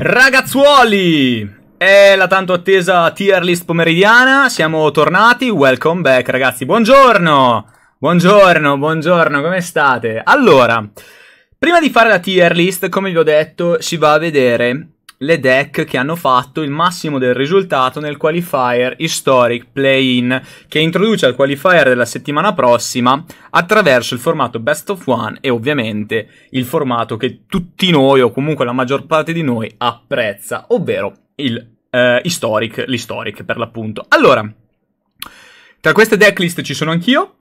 Ragazzuoli! È la tanto attesa tier list pomeridiana, siamo tornati, welcome back ragazzi, buongiorno! Buongiorno, buongiorno, come state? Allora, prima di fare la tier list, come vi ho detto, si va a vedere le deck che hanno fatto il massimo del risultato nel qualifier Historic Play-in che introduce al qualifier della settimana prossima attraverso il formato Best of One e ovviamente il formato che tutti noi o comunque la maggior parte di noi apprezza, ovvero il eh, Historic, l'Historic per l'appunto. Allora, tra queste decklist ci sono anch'io,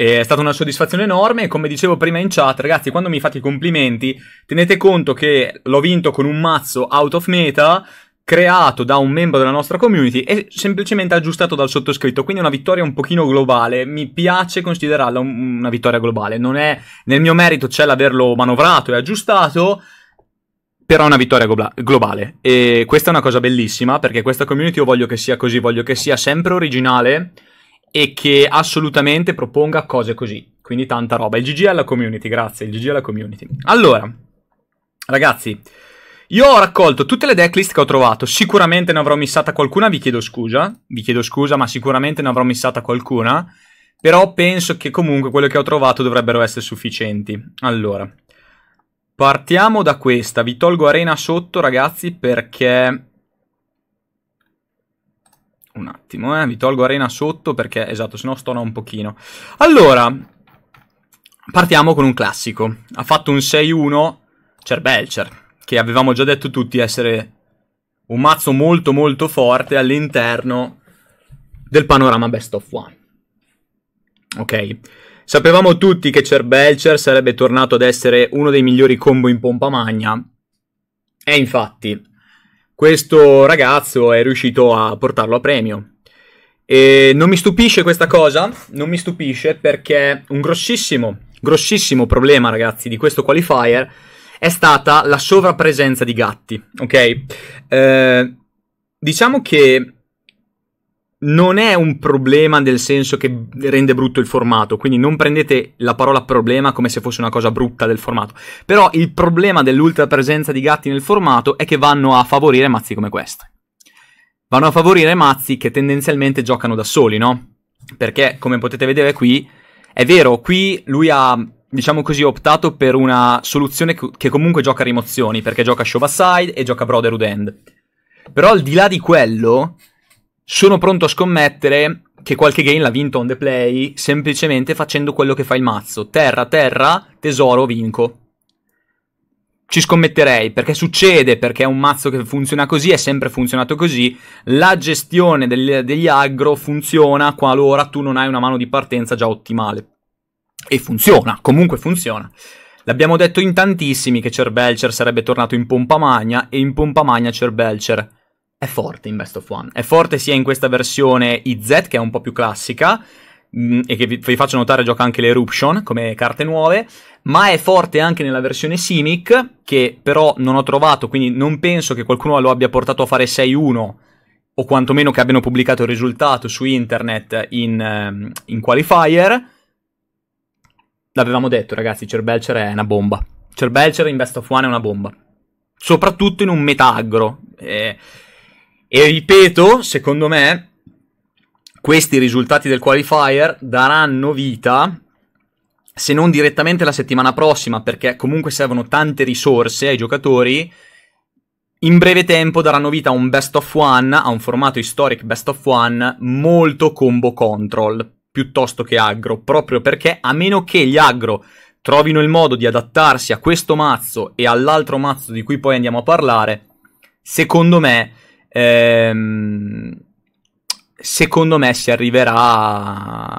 è stata una soddisfazione enorme e come dicevo prima in chat, ragazzi, quando mi fate i complimenti, tenete conto che l'ho vinto con un mazzo out of meta creato da un membro della nostra community e semplicemente aggiustato dal sottoscritto, quindi una vittoria un pochino globale, mi piace considerarla una vittoria globale, non è nel mio merito c'è l'averlo manovrato e aggiustato, però è una vittoria globale e questa è una cosa bellissima perché questa community io voglio che sia così, voglio che sia sempre originale e che assolutamente proponga cose così. Quindi tanta roba. Il GG alla community, grazie. Il GG alla community. Allora, ragazzi, io ho raccolto tutte le decklist che ho trovato. Sicuramente ne avrò missata qualcuna, vi chiedo scusa. Vi chiedo scusa, ma sicuramente ne avrò missata qualcuna. Però penso che comunque quelle che ho trovato dovrebbero essere sufficienti. Allora, partiamo da questa. Vi tolgo arena sotto, ragazzi, perché un attimo, eh, vi tolgo arena sotto perché, esatto, se no stona un pochino. Allora, partiamo con un classico. Ha fatto un 6-1 Cerbelcher, che avevamo già detto tutti essere un mazzo molto molto forte all'interno del panorama best of one. Ok, sapevamo tutti che Cerbelcher sarebbe tornato ad essere uno dei migliori combo in pompa magna, e infatti questo ragazzo è riuscito a portarlo a premio. E non mi stupisce questa cosa, non mi stupisce perché un grossissimo, grossissimo problema, ragazzi, di questo qualifier è stata la sovrappresenza di gatti, ok? Eh, diciamo che non è un problema nel senso che rende brutto il formato, quindi non prendete la parola problema come se fosse una cosa brutta del formato. Però il problema dell'ultra presenza di gatti nel formato è che vanno a favorire mazzi come questi. Vanno a favorire mazzi che tendenzialmente giocano da soli, no? Perché come potete vedere qui, è vero, qui lui ha diciamo così, optato per una soluzione che comunque gioca rimozioni, perché gioca Show Aside e gioca Brotherhood End. Però al di là di quello, sono pronto a scommettere che qualche game l'ha vinto on the play semplicemente facendo quello che fa il mazzo. Terra, terra, tesoro, vinco. Ci scommetterei perché succede, perché è un mazzo che funziona così, è sempre funzionato così. La gestione del, degli aggro funziona qualora tu non hai una mano di partenza già ottimale. E funziona, comunque funziona. L'abbiamo detto in tantissimi che Cerbelcher sarebbe tornato in pompa magna e in pompa magna Cerbelcher è forte in Best of One. È forte sia in questa versione IZ, che è un po' più classica, mh, mm, e che vi, vi, faccio notare gioca anche le Eruption come carte nuove, ma è forte anche nella versione Simic, che però non ho trovato, quindi non penso che qualcuno lo abbia portato a fare 6-1, o quantomeno che abbiano pubblicato il risultato su internet in, ehm, in qualifier. L'avevamo detto, ragazzi, Cerbelcher è una bomba. Cerbelcher in Best of One è una bomba. Soprattutto in un meta aggro. Eh, e ripeto, secondo me, questi risultati del qualifier daranno vita, se non direttamente la settimana prossima, perché comunque servono tante risorse ai giocatori, in breve tempo daranno vita a un best of one, a un formato historic best of one molto combo control piuttosto che aggro, proprio perché a meno che gli aggro trovino il modo di adattarsi a questo mazzo e all'altro mazzo di cui poi andiamo a parlare, secondo me ehm, secondo me si arriverà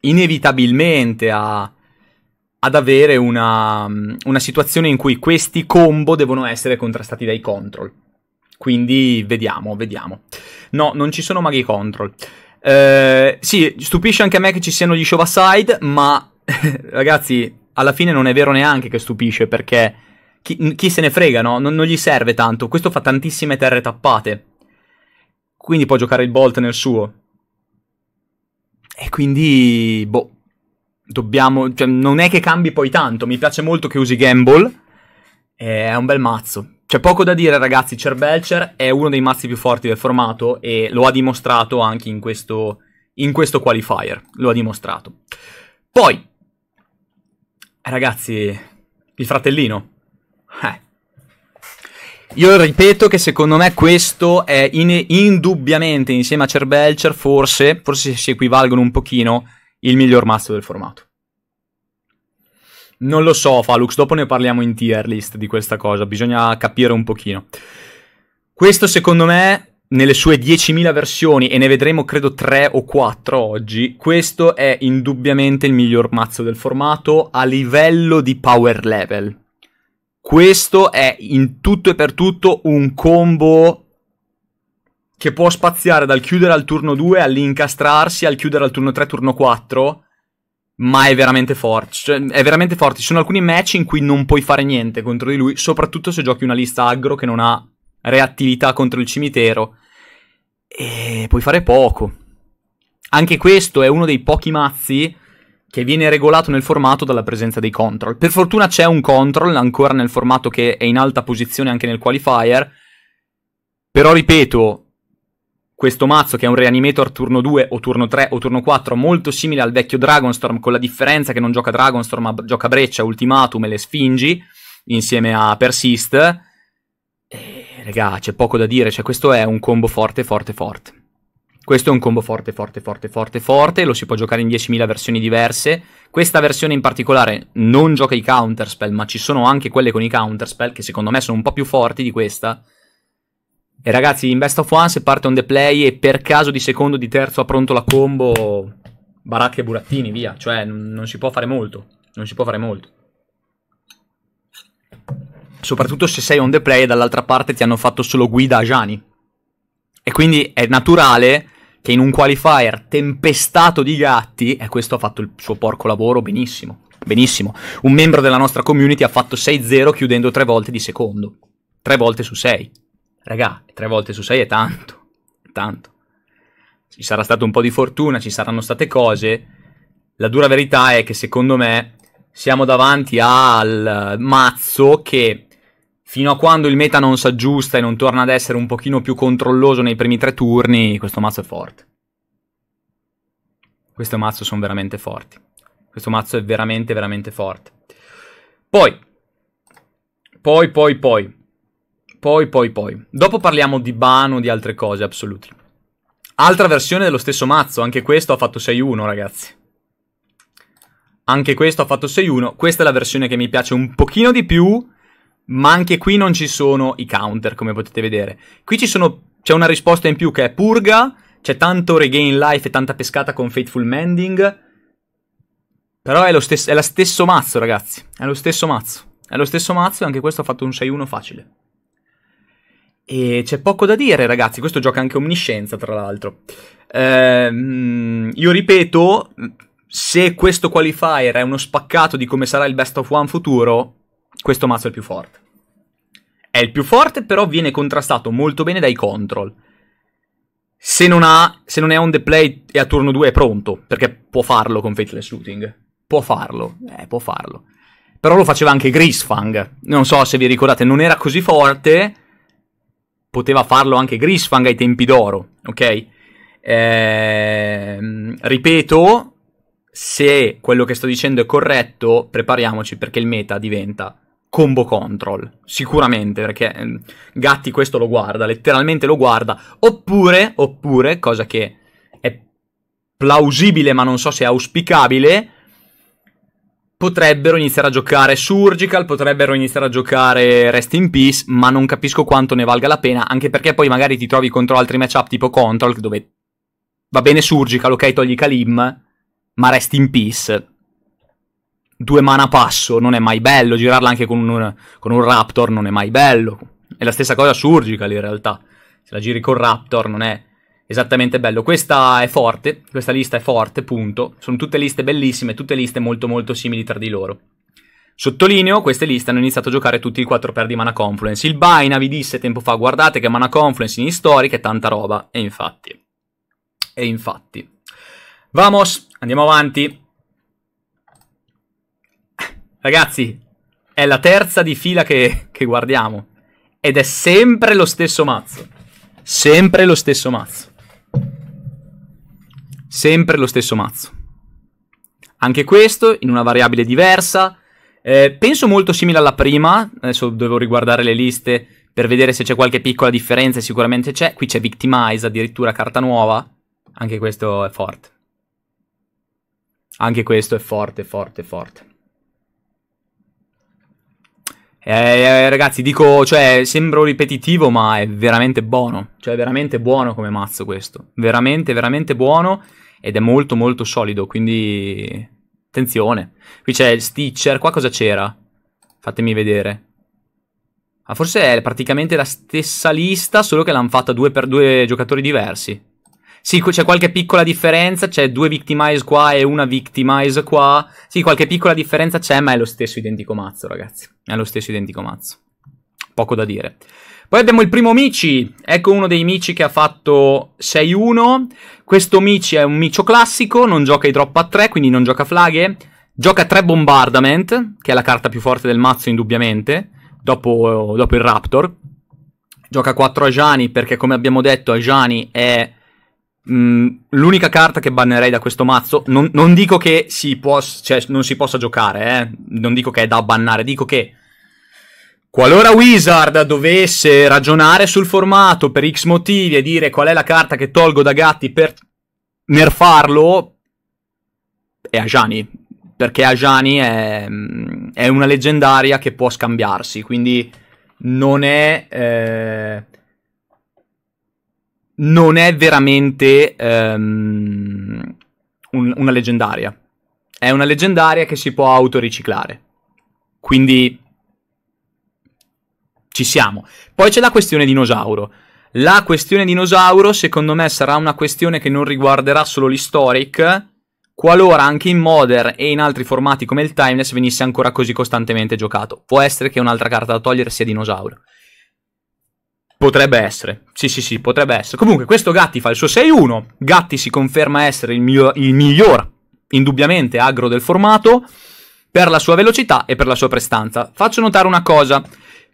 inevitabilmente a, ad avere una, una situazione in cui questi combo devono essere contrastati dai control. Quindi vediamo, vediamo. No, non ci sono maghi control. Eh, sì, stupisce anche a me che ci siano gli show aside, ma ragazzi, alla fine non è vero neanche che stupisce perché chi, chi se ne frega, no? Non, non gli serve tanto. Questo fa tantissime terre tappate. Quindi può giocare il Bolt nel suo. E quindi, boh, dobbiamo... Cioè, non è che cambi poi tanto. Mi piace molto che usi Gamble. È un bel mazzo. C'è poco da dire, ragazzi. Cerbelcher è uno dei mazzi più forti del formato e lo ha dimostrato anche in questo, in questo qualifier. Lo ha dimostrato. Poi, ragazzi, il fratellino. Eh. Io ripeto che secondo me questo è in- indubbiamente insieme a Cerbelcher forse, forse si equivalgono un pochino il miglior mazzo del formato. Non lo so, Falux, dopo ne parliamo in tier list di questa cosa, bisogna capire un pochino. Questo secondo me, nelle sue 10.000 versioni, e ne vedremo credo 3 o 4 oggi, questo è indubbiamente il miglior mazzo del formato a livello di power level. Questo è in tutto e per tutto un combo che può spaziare dal chiudere al turno 2 all'incastrarsi al chiudere al turno 3, turno 4. Ma è veramente forte. Cioè, è veramente forte. Ci sono alcuni match in cui non puoi fare niente contro di lui, soprattutto se giochi una lista aggro che non ha reattività contro il cimitero. E puoi fare poco. Anche questo è uno dei pochi mazzi che viene regolato nel formato dalla presenza dei control. Per fortuna c'è un control ancora nel formato che è in alta posizione anche nel qualifier, però ripeto, questo mazzo che è un reanimator turno 2 o turno 3 o turno 4 molto simile al vecchio Dragonstorm con la differenza che non gioca Dragonstorm ma gioca Breccia, Ultimatum e le Sfingi insieme a Persist. E, eh, c'è poco da dire, cioè questo è un combo forte forte forte. Questo è un combo forte, forte, forte, forte, forte, lo si può giocare in 10.000 versioni diverse. Questa versione in particolare non gioca i counterspell, ma ci sono anche quelle con i counterspell, che secondo me sono un po' più forti di questa. E ragazzi, in Best of One se parte on the play e per caso di secondo, o di terzo ha pronto la combo, baracca e burattini, via. Cioè, non si può fare molto, non si può fare molto soprattutto se sei on the play e dall'altra parte ti hanno fatto solo guida a Gianni. E quindi è naturale che in un qualifier tempestato di gatti, e questo ha fatto il suo porco lavoro benissimo. Benissimo. Un membro della nostra community ha fatto 6-0 chiudendo tre volte di secondo. Tre volte su 6. Raga, tre volte su 6 è tanto. Tanto. Ci sarà stato un po' di fortuna, ci saranno state cose. La dura verità è che secondo me siamo davanti al mazzo che fino a quando il meta non si aggiusta e non torna ad essere un pochino più controlloso nei primi tre turni, questo mazzo è forte. Questo mazzo sono veramente forti. Questo mazzo è veramente, veramente forte. Poi, poi, poi, poi, poi, poi, poi. Dopo parliamo di Bano, di altre cose, assoluti. Altra versione dello stesso mazzo, anche questo ha fatto 6-1, ragazzi. Anche questo ha fatto 6-1, questa è la versione che mi piace un pochino di più, ma anche qui non ci sono i counter, come potete vedere. Qui sono, c'è una risposta in più che è purga, c'è tanto regain life e tanta pescata con Faithful Mending, però è lo, stes- è lo stesso mazzo, ragazzi, è lo stesso mazzo. È lo stesso mazzo e anche questo ha fatto un 6-1 facile. E c'è poco da dire, ragazzi. Questo gioca anche Omniscienza, tra l'altro. Ehm, io ripeto, se questo qualifier è uno spaccato di come sarà il best of one futuro, questo mazzo è il più forte. È il più forte, però viene contrastato molto bene dai control. Se non, ha, se non è on the play e a turno 2 è pronto, perché può farlo con Faithless Shooting. Può farlo, eh, può farlo. Però lo faceva anche Grisfang. Non so se vi ricordate, non era così forte. Poteva farlo anche Grisfang ai tempi d'oro, ok? Eh, ripeto, se quello che sto dicendo è corretto, prepariamoci perché il meta diventa combo control, sicuramente, perché mm, Gatti questo lo guarda, letteralmente lo guarda, oppure, oppure, cosa che è plausibile ma non so se è auspicabile, potrebbero iniziare a giocare Surgical, potrebbero iniziare a giocare Rest in Peace, ma non capisco quanto ne valga la pena, anche perché poi magari ti trovi contro altri matchup tipo Control, dove va bene Surgical, ok, togli Kalim, ma Rest in Peace due mana passo non è mai bello, girarla anche con un, con un Raptor non è mai bello. È la stessa cosa Surgical in realtà, se la giri con Raptor non è esattamente bello. Questa è forte, questa lista è forte, punto. Sono tutte liste bellissime, tutte liste molto molto simili tra di loro. Sottolineo, queste liste hanno iniziato a giocare tutti i 4 per di Mana Confluence. Il Baina vi disse tempo fa, guardate che Mana Confluence in historic è tanta roba. E infatti. E infatti. Vamos, andiamo avanti. Ragazzi, è la terza di fila che, che guardiamo. Ed è sempre lo stesso mazzo. Sempre lo stesso mazzo. Sempre lo stesso mazzo. Anche questo in una variabile diversa. Eh, penso molto simile alla prima. Adesso devo riguardare le liste per vedere se c'è qualche piccola differenza. Sicuramente c'è. Qui c'è Victimize, addirittura carta nuova. Anche questo è forte. Anche questo è forte, forte, forte. Eh, eh, ragazzi, dico, cioè, sembro ripetitivo, ma è veramente buono. Cioè, è veramente buono come mazzo questo. Veramente, veramente buono. Ed è molto, molto solido. Quindi, attenzione. Qui c'è il Stitcher. Qua cosa c'era? Fatemi vedere. Ma ah, forse è praticamente la stessa lista, solo che l'hanno fatta due per due giocatori diversi. Sì, c'è qualche piccola differenza, c'è due victimize qua e una victimize qua. Sì, qualche piccola differenza c'è, ma è lo stesso identico mazzo, ragazzi. È lo stesso identico mazzo. Poco da dire. Poi abbiamo il primo Mici, ecco uno dei Mici che ha fatto 6-1. Questo Mici è un Micio classico, non gioca i drop a 3, quindi non gioca flaghe. Gioca 3 Bombardament, che è la carta più forte del mazzo indubbiamente, dopo, dopo il Raptor. Gioca 4 Ajani perché come abbiamo detto Ajani è Mm, l'unica carta che bannerei da questo mazzo, non, non dico che si può, cioè, non si possa giocare, eh? non dico che è da bannare, dico che Qualora Wizard dovesse ragionare sul formato per X motivi e dire qual è la carta che tolgo da gatti per nerfarlo, è Ajani. Perché Ajani è, mm, è una leggendaria che può scambiarsi, quindi non è... Eh non è veramente um, un, una leggendaria. È una leggendaria che si può autoriciclare. Quindi ci siamo. Poi c'è la questione dinosauro. La questione dinosauro, secondo me, sarà una questione che non riguarderà solo l'historic, qualora anche in modern e in altri formati come il timeless venisse ancora così costantemente giocato. Può essere che un'altra carta da togliere sia dinosauro. Potrebbe essere, sì sì sì, potrebbe essere. Comunque questo Gatti fa il suo 6-1, Gatti si conferma essere il, mio, il miglior, indubbiamente, agro del formato per la sua velocità e per la sua prestanza. Faccio notare una cosa,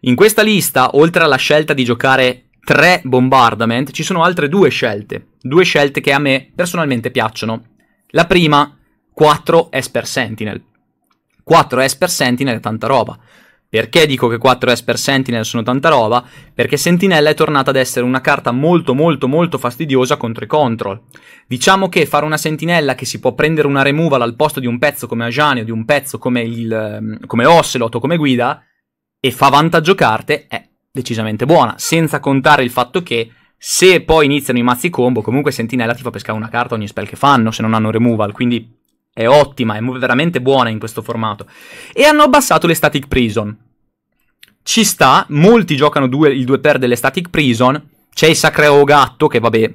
in questa lista, oltre alla scelta di giocare 3 bombardament, ci sono altre due scelte, due scelte che a me personalmente piacciono. La prima, 4 Esper Sentinel. 4 Esper Sentinel è tanta roba. Perché dico che 4 S per Sentinel sono tanta roba? Perché Sentinella è tornata ad essere una carta molto molto molto fastidiosa contro i control. Diciamo che fare una sentinella che si può prendere una removal al posto di un pezzo come Ajani o di un pezzo come, il, ehm, come Ocelot o come guida e fa vantaggio carte è decisamente buona, senza contare il fatto che se poi iniziano i mazzi combo comunque sentinella ti fa pescare una carta ogni spell che fanno se non hanno removal, quindi è ottima, è veramente buona in questo formato. E hanno abbassato le static prison. Ci sta, molti giocano due, il 2 per delle static prison. C'è il sacro Gatto, che vabbè,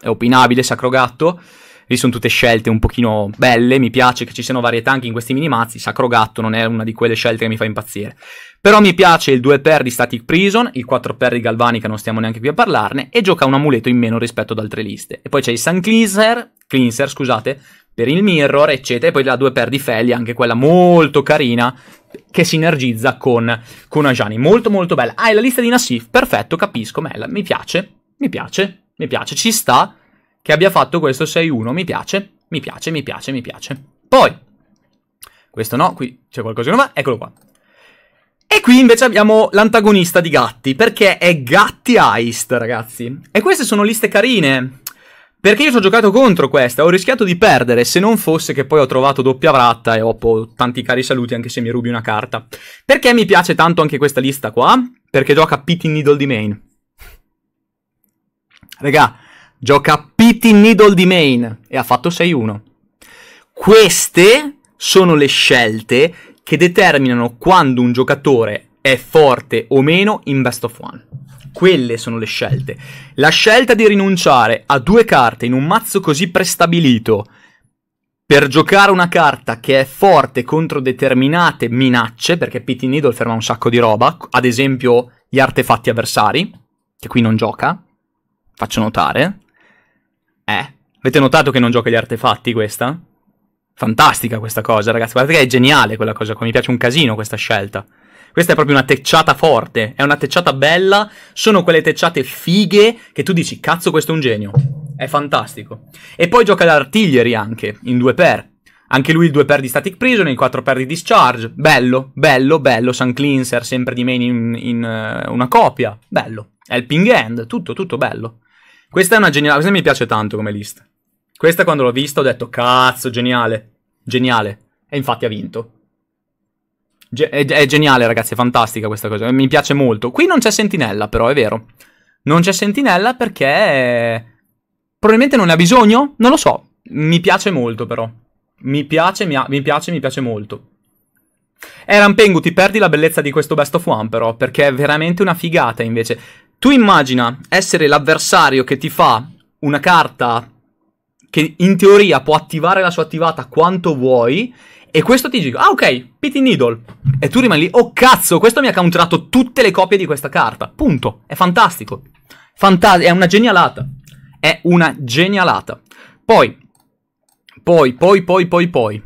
è opinabile Sacro Gatto. Lì sono tutte scelte un pochino belle, mi piace che ci siano varietà anche in questi minimazzi. Sacro Gatto non è una di quelle scelte che mi fa impazzire. Però mi piace il 2 per di Static Prison, il 4 per di Galvanica, non stiamo neanche qui a parlarne, e gioca un amuleto in meno rispetto ad altre liste. E poi c'è il Sun Cleanser, Cleanser, scusate, per il mirror, eccetera. E poi la 2 per di Feli, anche quella molto carina, che sinergizza con, con Ajani. Molto, molto bella. Ah, e la lista di Nassif, perfetto, capisco, bella. Mi piace, mi piace, mi piace. Ci sta che abbia fatto questo 6-1, mi piace, mi piace, mi piace, mi piace. Poi, questo no, qui c'è qualcosa che non va, eccolo qua. E qui invece abbiamo l'antagonista di Gatti, perché è Gatti Heist, ragazzi. E queste sono liste carine, perché io ci ho giocato contro questa, ho rischiato di perdere, se non fosse che poi ho trovato doppia vratta e ho tanti cari saluti anche se mi rubi una carta. Perché mi piace tanto anche questa lista qua? Perché gioca Pity Needle di main. Regà, gioca Pity Needle di main e ha fatto 6-1. Queste sono le scelte che determinano quando un giocatore è forte o meno in Best of One. Quelle sono le scelte. La scelta di rinunciare a due carte in un mazzo così prestabilito per giocare una carta che è forte contro determinate minacce, perché Pity Needle ferma un sacco di roba, ad esempio gli artefatti avversari, che qui non gioca, faccio notare. Eh, avete notato che non gioca gli artefatti questa? Fantastica questa cosa, ragazzi. Guardate che è geniale quella cosa Mi piace un casino questa scelta. Questa è proprio una tecciata forte, è una tecciata bella, sono quelle tecciate fighe che tu dici cazzo questo è un genio, è fantastico. E poi gioca l'artillery anche, in 2 per. Anche lui il 2 per di static prisoner, il 4 per di discharge, bello, bello, bello, Sun Cleanser sempre di main in, in uh, una copia, bello. Helping Hand, tutto, tutto bello. Questa è una geniale, questa mi piace tanto come list. Questa quando l'ho vista ho detto cazzo, geniale, geniale. E infatti ha vinto. Ge- è, è, geniale, ragazzi, è fantastica questa cosa. Mi piace molto. Qui non c'è sentinella, però, è vero. Non c'è sentinella perché. Probabilmente non ne ha bisogno? Non lo so. Mi piace molto, però. Mi piace, mi, ha- mi piace, mi piace molto. Eran Pengu, ti perdi la bellezza di questo best of one, però, perché è veramente una figata invece. Tu immagina essere l'avversario che ti fa una carta che in teoria può attivare la sua attivata quanto vuoi e questo ti dico, ah ok, Pity Needle. E tu rimani lì, oh cazzo, questo mi ha counterato tutte le copie di questa carta. Punto. È fantastico. Fanta- è una genialata. È una genialata. Poi, poi, poi, poi, poi, poi.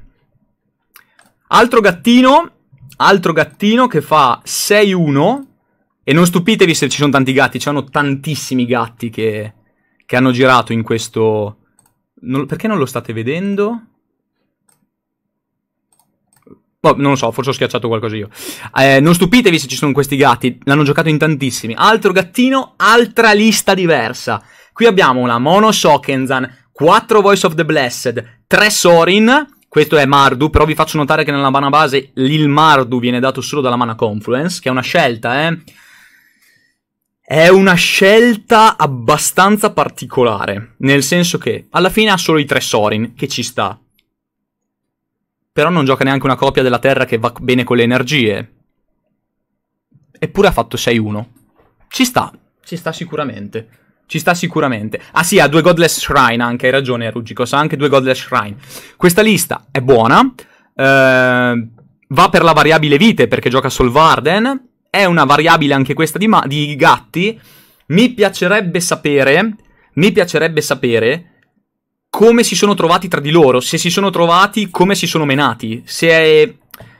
Altro gattino, altro gattino che fa 6-1. E non stupitevi se ci sono tanti gatti, c'erano tantissimi gatti che, che hanno girato in questo... Non, perché non lo state vedendo? Boh, non so, forse ho schiacciato qualcosa io. Eh, non stupitevi se ci sono questi gatti, l'hanno giocato in tantissimi. Altro gattino, altra lista diversa. Qui abbiamo la Mono Shokenzan, 4 Voice of the Blessed, 3 Sorin... Questo è Mardu, però vi faccio notare che nella mana base l'il Mardu viene dato solo dalla mana Confluence, che è una scelta, eh. È una scelta abbastanza particolare, nel senso che alla fine ha solo i 3 Sorin, che ci sta. Però non gioca neanche una copia della Terra che va bene con le energie. Eppure ha fatto 6-1. Ci sta, ci sta sicuramente. Ci sta sicuramente. Ah sì, ha due Godless Shrine anche, hai ragione Ruggicos, ha anche due Godless Shrine. Questa lista è buona. Eh, va per la variabile vite perché gioca Varden. È una variabile anche questa di, ma- di gatti. Mi piacerebbe sapere... Mi piacerebbe sapere come si sono trovati tra di loro, se si sono trovati, come si sono menati, se è,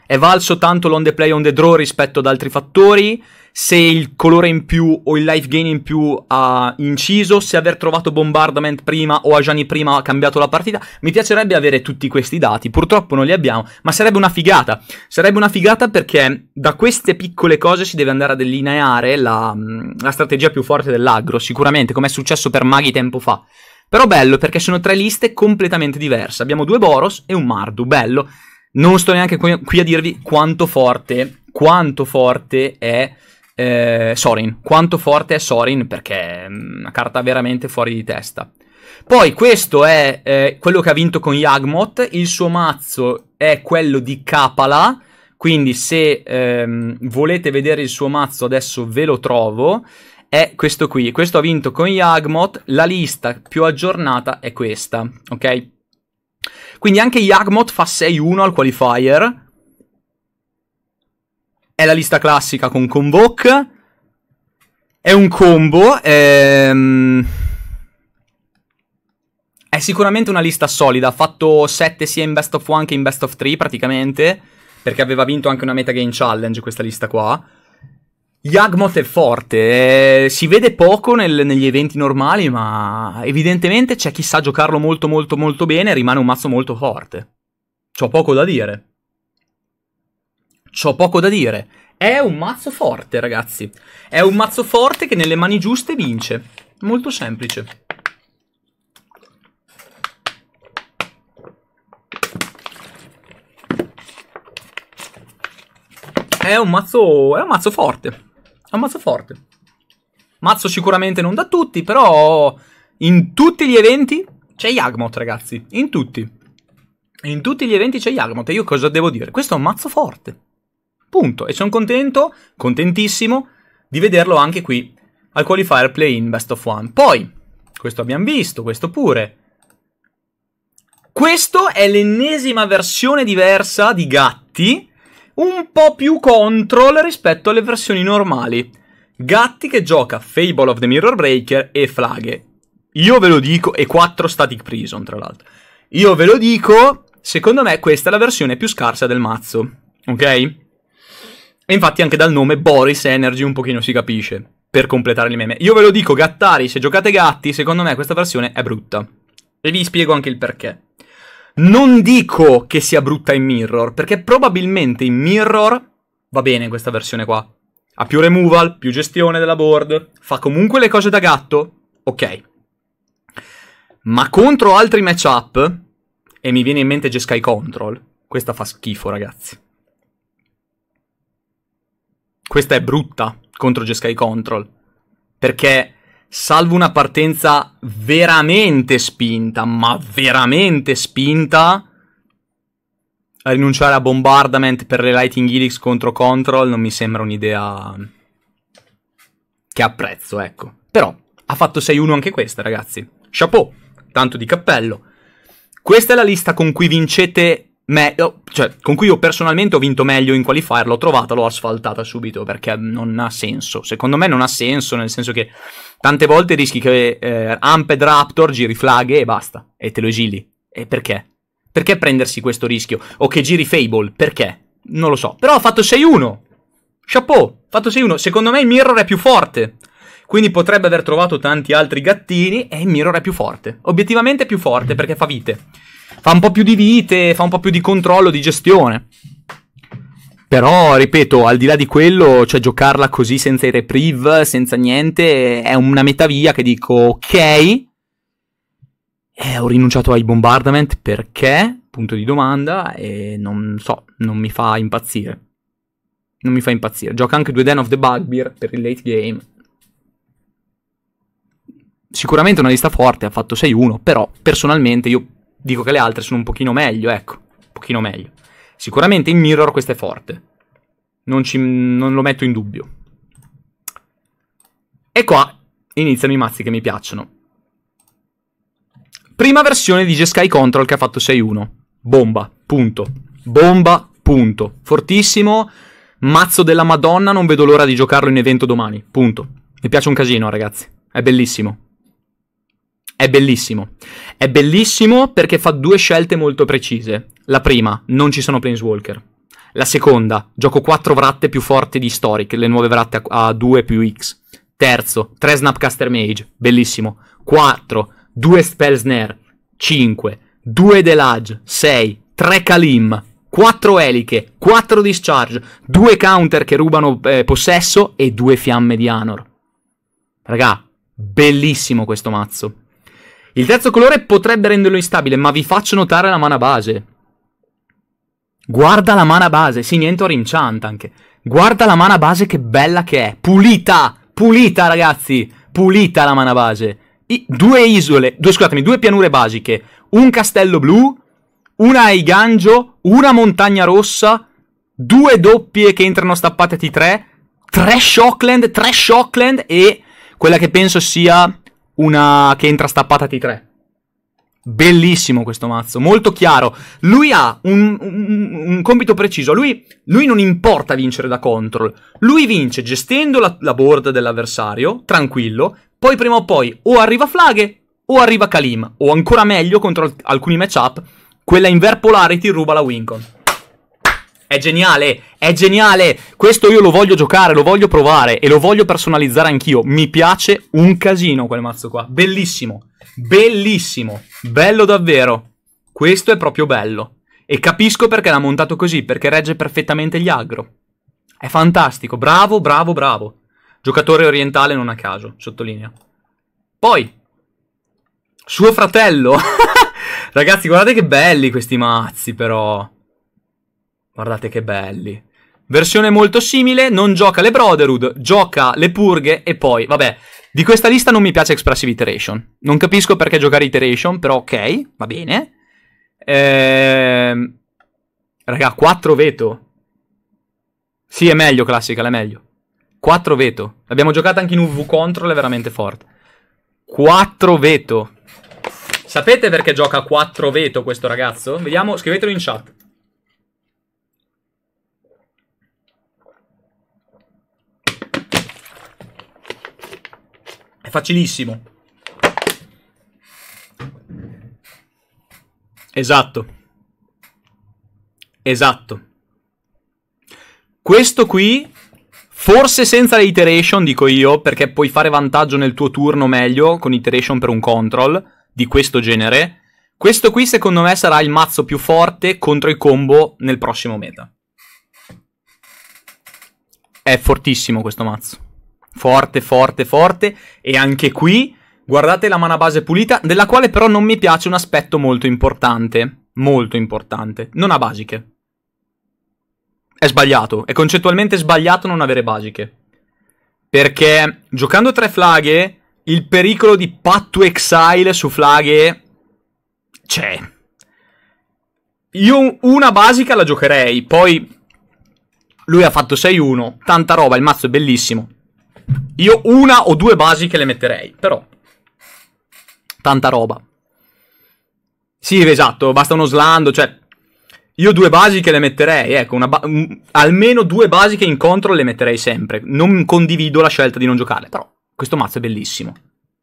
è valso tanto l'on the play on the draw rispetto ad altri fattori, se il colore in più o il life gain in più ha inciso, se aver trovato Bombardment prima o Ajani prima ha cambiato la partita. Mi piacerebbe avere tutti questi dati, purtroppo non li abbiamo, ma sarebbe una figata. Sarebbe una figata perché da queste piccole cose si deve andare a delineare la, la strategia più forte dell'aggro, sicuramente, come è successo per Maghi tempo fa. Però bello perché sono tre liste completamente diverse. Abbiamo due Boros e un Mardu, bello. Non sto neanche qui a dirvi quanto forte, quanto forte è eh, Sorin. Quanto forte è Sorin perché è una carta veramente fuori di testa. Poi questo è eh, quello che ha vinto con Yagmoth, il suo mazzo è quello di Kapala, quindi se ehm, volete vedere il suo mazzo adesso ve lo trovo è questo qui. Questo ha vinto con Yagmoth. La lista più aggiornata è questa, ok? Quindi anche Yagmoth fa 6-1 al qualifier. È la lista classica con Convoke. È un combo. Ehm... È sicuramente una lista solida. Ha fatto 7 sia in best of 1 che in best of 3 praticamente. Perché aveva vinto anche una metagame challenge questa lista qua. Yagmoth è forte, eh, si vede poco nel, negli eventi normali, ma evidentemente c'è chi sa giocarlo molto molto molto bene e rimane un mazzo molto forte. C'ho poco da dire. C'ho poco da dire. È un mazzo forte, ragazzi. È un mazzo forte che nelle mani giuste vince. Molto semplice. È un mazzo, è un mazzo forte. È un mazzo forte. Mazzo sicuramente non da tutti, però in tutti gli eventi c'è Yagmoth, ragazzi. In tutti. In tutti gli eventi c'è Yagmoth e io cosa devo dire? Questo è un mazzo forte. Punto. E sono contento, contentissimo, di vederlo anche qui al qualifier play in best of one. Poi, questo abbiamo visto, questo pure. Questo è l'ennesima versione diversa di Gatti un po' più control rispetto alle versioni normali. Gatti che gioca Fable of the Mirror Breaker e Flaghe. Io ve lo dico, e 4 Static Prison tra l'altro. Io ve lo dico, secondo me questa è la versione più scarsa del mazzo, ok? E infatti anche dal nome Boris Energy un pochino si capisce, per completare il meme. Io ve lo dico, gattari, se giocate gatti, secondo me questa versione è brutta. E vi spiego anche il perché. Non dico che sia brutta in Mirror, perché probabilmente in Mirror va bene questa versione qua. Ha più removal, più gestione della board, fa comunque le cose da gatto, ok. Ma contro altri matchup, e mi viene in mente Jeskai Control, questa fa schifo ragazzi. Questa è brutta contro Jeskai Control, perché salvo una partenza veramente spinta, ma veramente spinta, a rinunciare a Bombardament per le Lighting Helix contro Control non mi sembra un'idea che apprezzo, ecco. Però ha fatto 6-1 anche questa, ragazzi. Chapeau, tanto di cappello. Questa è la lista con cui vincete me- cioè, con cui io personalmente ho vinto meglio in qualifier, l'ho trovata, l'ho asfaltata subito perché mm, non ha senso. Secondo me non ha senso, nel senso che tante volte rischi che eh, Amped Raptor giri flag e basta, e te lo esili. E perché? Perché prendersi questo rischio? O che giri Fable, perché? Non lo so. Però ha fatto 6-1. Chapeau, fatto 6-1. Secondo me il mirror è più forte. Quindi potrebbe aver trovato tanti altri gattini e il mirror è più forte. Obiettivamente è più forte perché fa vite. Fa un po' più di vite, fa un po' più di controllo, di gestione. Però, ripeto, al di là di quello, cioè giocarla così senza i reprieve, senza niente, è una metà via che dico, ok, eh, ho rinunciato ai bombardament perché, punto di domanda, e non so, non mi fa impazzire. Non mi fa impazzire. Gioca anche due Den of the Bugbear per il late game sicuramente una lista forte, ha fatto 6-1, però personalmente io dico che le altre sono un pochino meglio, ecco, un pochino meglio. Sicuramente in mirror questa è forte, non, ci, non lo metto in dubbio. E qua iniziano i mazzi che mi piacciono. Prima versione di G-Sky Control che ha fatto 6-1. Bomba, punto. Bomba, punto. Fortissimo. Mazzo della Madonna, non vedo l'ora di giocarlo in evento domani. Punto. Mi piace un casino, ragazzi. È bellissimo. È bellissimo. È bellissimo perché fa due scelte molto precise. La prima, non ci sono Planeswalker. La seconda, gioco 4 vratte più forti di Historic, le nuove vratte a 2 più X. Terzo, 3 Snapcaster Mage, bellissimo. 4, 2 Spell Snare, 5, 2 Delage, 6, 3 Kalim, 4 eliche, 4 discharge, 2 counter che rubano eh, possesso e 2 fiamme di Anor. Raga, bellissimo questo mazzo. Il terzo colore potrebbe renderlo instabile, ma vi faccio notare la mana base. Guarda la mana base, sì, niente rincianta anche. Guarda la mana base che bella che è. Pulita, pulita ragazzi, pulita la mana base. I, due isole, due, scusatemi, due pianure basiche. Un castello blu, una Aigangio, una montagna rossa, due doppie che entrano stappate T3, tre Shockland, tre Shockland e quella che penso sia una che entra stappata T3. Bellissimo questo mazzo, molto chiaro. Lui ha un, un, un compito preciso. Lui, lui, non importa vincere da control. Lui vince gestendo la, la board dell'avversario, tranquillo. Poi prima o poi o arriva Flaghe o arriva Kalim. O ancora meglio, contro alcuni matchup, quella in Polarity ruba la Wincon. È geniale, è geniale. Questo io lo voglio giocare, lo voglio provare e lo voglio personalizzare anch'io. Mi piace un casino quel mazzo qua. Bellissimo, bellissimo, bello davvero. Questo è proprio bello. E capisco perché l'ha montato così, perché regge perfettamente gli aggro. È fantastico, bravo, bravo, bravo. Giocatore orientale non a caso, sottolinea. Poi, suo fratello. Ragazzi, guardate che belli questi mazzi però. Guardate che belli. Versione molto simile, non gioca le Brotherhood, gioca le purghe e poi, vabbè, di questa lista non mi piace Expressive Iteration. Non capisco perché giocare Iteration, però ok, va bene. Ehm... Raga, 4 veto. Sì, è meglio Classical, è meglio. 4 veto. L'abbiamo giocata anche in UV Control, è veramente forte. 4 veto. Sapete perché gioca 4 veto questo ragazzo? Vediamo, scrivetelo in chat. Facilissimo. Esatto. Esatto. Questo qui, forse senza le iteration, dico io, perché puoi fare vantaggio nel tuo turno meglio con iteration per un control di questo genere. Questo qui secondo me sarà il mazzo più forte contro i combo nel prossimo meta. È fortissimo questo mazzo forte, forte, forte. E anche qui, guardate la mana base pulita, della quale però non mi piace un aspetto molto importante. Molto importante. Non ha basiche. È sbagliato, è concettualmente sbagliato non avere basiche. Perché giocando tre flaghe, il pericolo di patto exile su flaghe c'è. Io una basica la giocherei, poi lui ha fatto 6-1, tanta roba, il mazzo è bellissimo. Io una o due basi che le metterei, però. Tanta roba. Sì, esatto, basta uno slando, cioè... Io due basi che le metterei, ecco, ba- m- almeno due basi che incontro le metterei sempre. Non condivido la scelta di non giocare, però questo mazzo è bellissimo.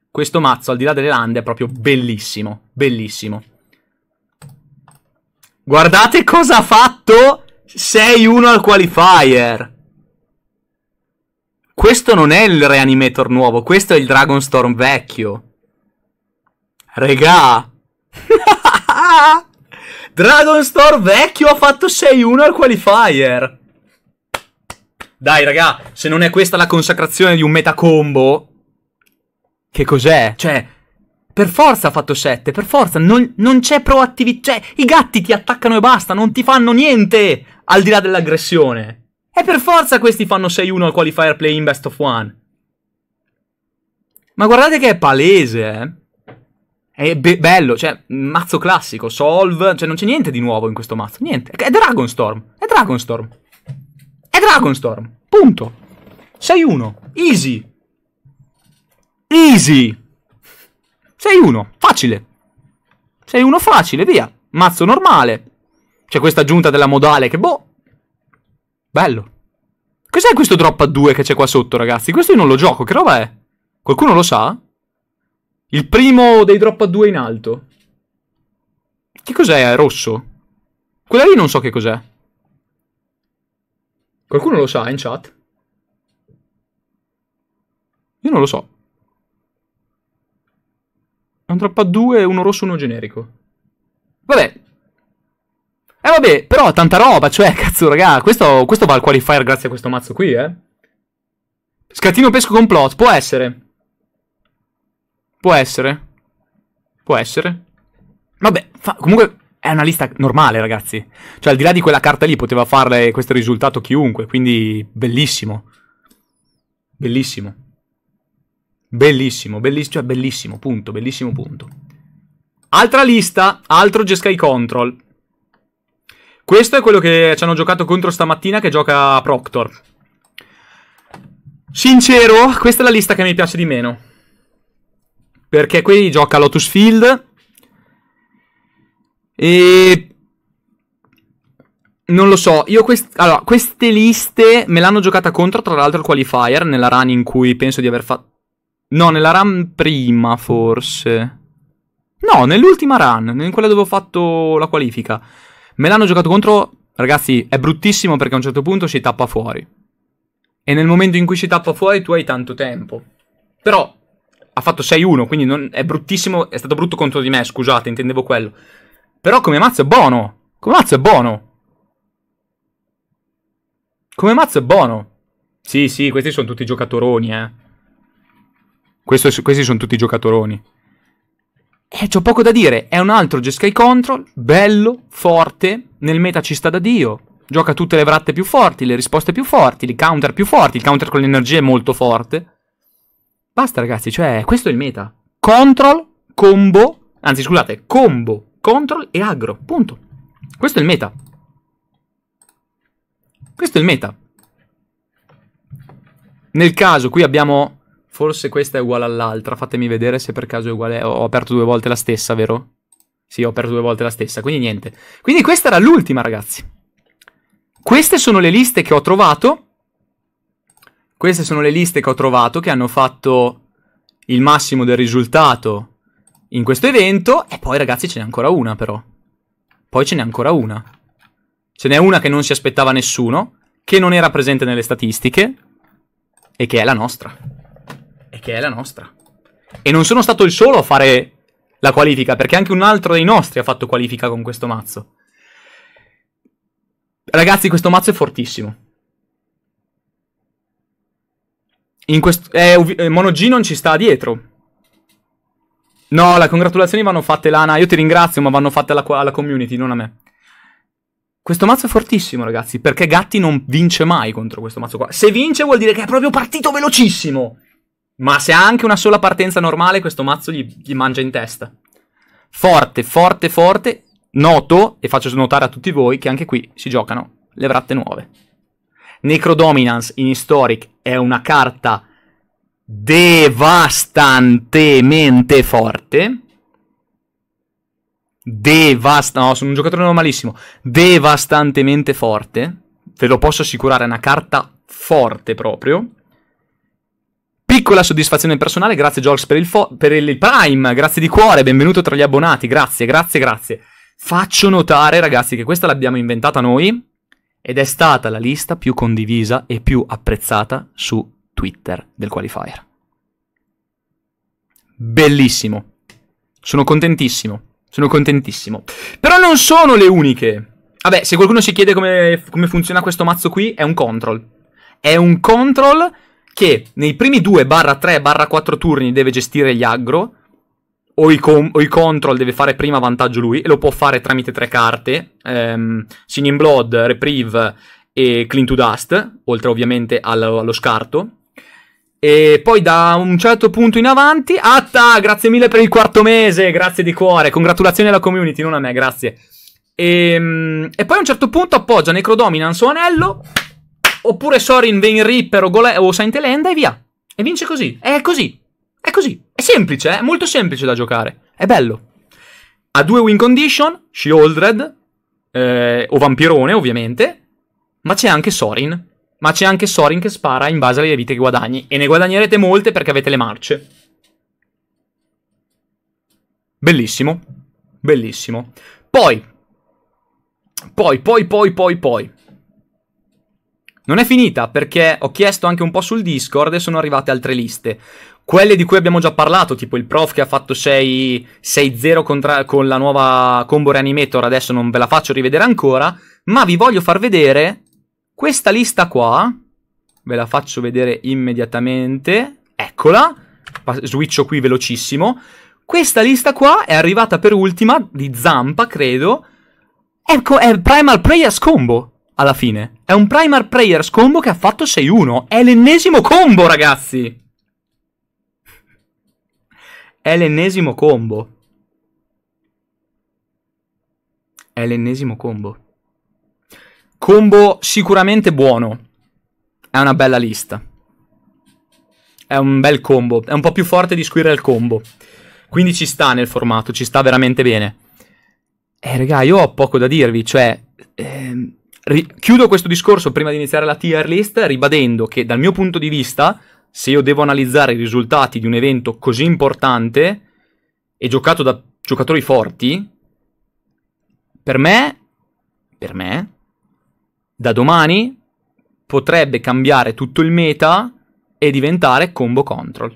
Questo mazzo, al di là delle lande, è proprio bellissimo, bellissimo. Guardate cosa ha fatto 6-1 al qualifier. Questo non è il Reanimator nuovo, questo è il Dragon Storm vecchio. Regà. Dragon Storm vecchio ha fatto 6-1 al qualifier. Dai, raga, se non è questa la consacrazione di un metacombo, che cos'è? Cioè, per forza ha fatto 7, per forza, non, non c'è proattività. Cioè, i gatti ti attaccano e basta, non ti fanno niente, al di là dell'aggressione. E per forza questi fanno 6-1 al qualifier play in best of one. Ma guardate che è palese, eh. È be bello, cioè, mazzo classico, solve, cioè non c'è niente di nuovo in questo mazzo, niente. È Dragonstorm, è Dragonstorm. È Dragonstorm, punto. 6-1, easy. Easy. 6-1, facile. 6-1 facile, via. Mazzo normale. C'è questa aggiunta della modale che, boh, Bello. Cos'è questo drop a 2 che c'è qua sotto, ragazzi? Questo io non lo gioco, che roba è? Qualcuno lo sa? Il primo dei drop a 2 in alto. Che cos'è? È rosso? Quella lì non so che cos'è. Qualcuno lo sa in chat? Io non lo so. È un drop a 2, uno rosso, uno generico. Vabbè, eh vabbè, però tanta roba, cioè, cazzo raga, questo, questo va al qualifier grazie a questo mazzo qui, eh. Scattino pesco complot, può essere. Può essere. Può essere. Vabbè, fa, comunque è una lista normale, ragazzi. Cioè, al di là di quella carta lì, poteva farle questo risultato chiunque, quindi bellissimo. Bellissimo. Bellissimo, belliss cioè bellissimo, punto, bellissimo punto. Altra lista, altro Jeskai Control. Questo è quello che ci hanno giocato contro stamattina che gioca Proctor. Sincero, questa è la lista che mi piace di meno. Perché qui gioca Lotus Field. E... Non lo so, io quest... allora, queste liste me l'hanno giocata contro, tra l'altro, il qualifier, nella run in cui penso di aver fatto... No, nella run prima, forse. No, nell'ultima run, in quella dove ho fatto la qualifica. Me l'hanno giocato contro, ragazzi, è bruttissimo perché a un certo punto si tappa fuori. E nel momento in cui si tappa fuori tu hai tanto tempo. Però ha fatto 6-1, quindi non, è bruttissimo, è stato brutto contro di me, scusate, intendevo quello. Però come mazzo è buono. Come mazzo è buono. Come mazzo è buono. Sì, sì, questi sono tutti giocatoroni, eh. Questo, questi sono tutti giocatoroni. Eh, c'ho poco da dire, è un altro Jeskai Control, bello, forte, nel meta ci sta da Dio, gioca tutte le vratte più forti, le risposte più forti, i counter più forti, il counter con l'energia è molto forte. Basta ragazzi, cioè, questo è il meta. Control, combo, anzi scusate, combo, control e aggro, punto. Questo è il meta. Questo è il meta. Nel caso qui abbiamo Forse questa è uguale all'altra, fatemi vedere se per caso è uguale. Ho aperto due volte la stessa, vero? Sì, ho aperto due volte la stessa, quindi niente. Quindi questa era l'ultima, ragazzi. Queste sono le liste che ho trovato. Queste sono le liste che ho trovato che hanno fatto il massimo del risultato in questo evento. E poi, ragazzi, ce n'è ancora una, però. Poi ce n'è ancora una. Ce n'è una che non si aspettava nessuno, che non era presente nelle statistiche e che è la nostra che è la nostra. E non sono stato il solo a fare la qualifica, perché anche un altro dei nostri ha fatto qualifica con questo mazzo. Ragazzi, questo mazzo è fortissimo. In quest- eh, Uv- Mono G non ci sta dietro. No, le congratulazioni vanno fatte, Lana. Io ti ringrazio, ma vanno fatte alla, alla community, non a me. Questo mazzo è fortissimo, ragazzi, perché Gatti non vince mai contro questo mazzo qua. Se vince vuol dire che è proprio partito velocissimo. Ma se ha anche una sola partenza normale, questo mazzo gli, gli mangia in testa. Forte, forte, forte. Noto, e faccio notare a tutti voi, che anche qui si giocano le vratte nuove. Necrodominance in Historic è una carta devastantemente forte. Devasta... No, sono un giocatore normalissimo. Devastantemente forte. Ve lo posso assicurare, è una carta forte proprio. Piccola soddisfazione personale, grazie Jolks, per il, fo- per il Prime, grazie di cuore, benvenuto tra gli abbonati, grazie, grazie, grazie. Faccio notare, ragazzi, che questa l'abbiamo inventata noi ed è stata la lista più condivisa e più apprezzata su Twitter del qualifier. Bellissimo. Sono contentissimo. Sono contentissimo. Però non sono le uniche. Vabbè, se qualcuno si chiede come, come funziona questo mazzo qui, è un control. È un control che nei primi 2 barra 3 barra 4 turni deve gestire gli aggro o i, com- o i, control deve fare prima vantaggio lui e lo può fare tramite tre carte ehm, Singing Blood, Reprieve e Clean to Dust oltre ovviamente allo, allo scarto e poi da un certo punto in avanti Atta, grazie mille per il quarto mese grazie di cuore, congratulazioni alla community non a me, grazie e, ehm, e poi a un certo punto appoggia Necrodominance o Anello Oppure Sorin, Vein Ripper o, Gole- o Saint Elenda e via. E vince così. È così. È così. È semplice, eh? è eh? molto semplice da giocare. È bello. Ha due win condition, Shieldred, eh, o Vampirone ovviamente, ma c'è anche Sorin. Ma c'è anche Sorin che spara in base alle vite che guadagni. E ne guadagnerete molte perché avete le marce. Bellissimo. Bellissimo. Poi. Poi, poi, poi, poi, poi. Non è finita perché ho chiesto anche un po' sul Discord e sono arrivate altre liste. Quelle di cui abbiamo già parlato, tipo il prof che ha fatto 6-0 contra- con la nuova combo Reanimator, adesso non ve la faccio rivedere ancora, ma vi voglio far vedere questa lista qua. Ve la faccio vedere immediatamente. Eccola. Switcho qui velocissimo. Questa lista qua è arrivata per ultima, di Zampa credo. Ecco, è Primal Players combo, alla fine. È un Primar Prayers combo che ha fatto 6-1. È l'ennesimo combo, ragazzi! È l'ennesimo combo. È l'ennesimo combo. Combo sicuramente buono. È una bella lista. È un bel combo. È un po' più forte di Squirrel combo. Quindi ci sta nel formato, ci sta veramente bene. Eh, raga, io ho poco da dirvi, cioè... Ehm ri- chiudo questo discorso prima di iniziare la tier list ribadendo che dal mio punto di vista, se io devo analizzare i risultati di un evento così importante e giocato da giocatori forti, per me, per me, da domani potrebbe cambiare tutto il meta e diventare combo control.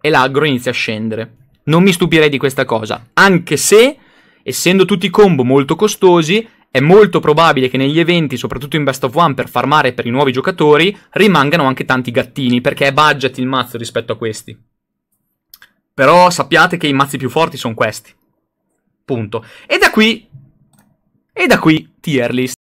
E l'aggro inizia a scendere. Non mi stupirei di questa cosa, anche se, essendo tutti combo molto costosi, è molto probabile che negli eventi, soprattutto in Best of One, per farmare per i nuovi giocatori, rimangano anche tanti gattini, perché è budget il mazzo rispetto a questi. Però sappiate che i mazzi più forti sono questi. Punto. E da qui... E da qui tier list.